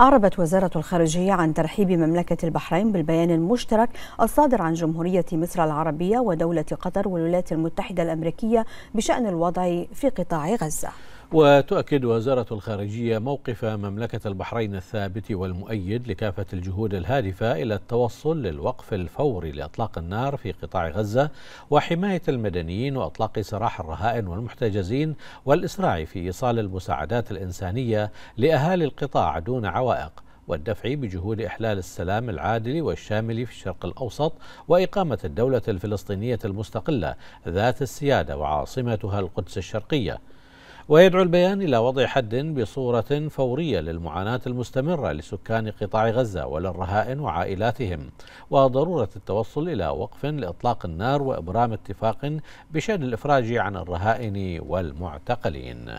أعربت وزارة الخارجية عن ترحيب مملكة البحرين بالبيان المشترك الصادر عن جمهورية مصر العربية ودولة قطر والولايات المتحدة الأمريكية بشأن الوضع في قطاع غزة وتؤكد وزارة الخارجية موقف مملكة البحرين الثابت والمؤيد لكافة الجهود الهادفة إلى التوصل للوقف الفوري لإطلاق النار في قطاع غزة وحماية المدنيين وإطلاق سراح الرهائن والمحتجزين والإسراع في إيصال المساعدات الإنسانية لأهالي القطاع دون عوائق والدفع بجهود إحلال السلام العادل والشامل في الشرق الأوسط وإقامة الدولة الفلسطينية المستقلة ذات السيادة وعاصمتها القدس الشرقية ويدعو البيان إلى وضع حد بصورة فورية للمعاناة المستمرة لسكان قطاع غزة وللرهائن وعائلاتهم وضرورة التوصل إلى وقف لإطلاق النار وإبرام اتفاق بشأن الإفراج عن الرهائن والمعتقلين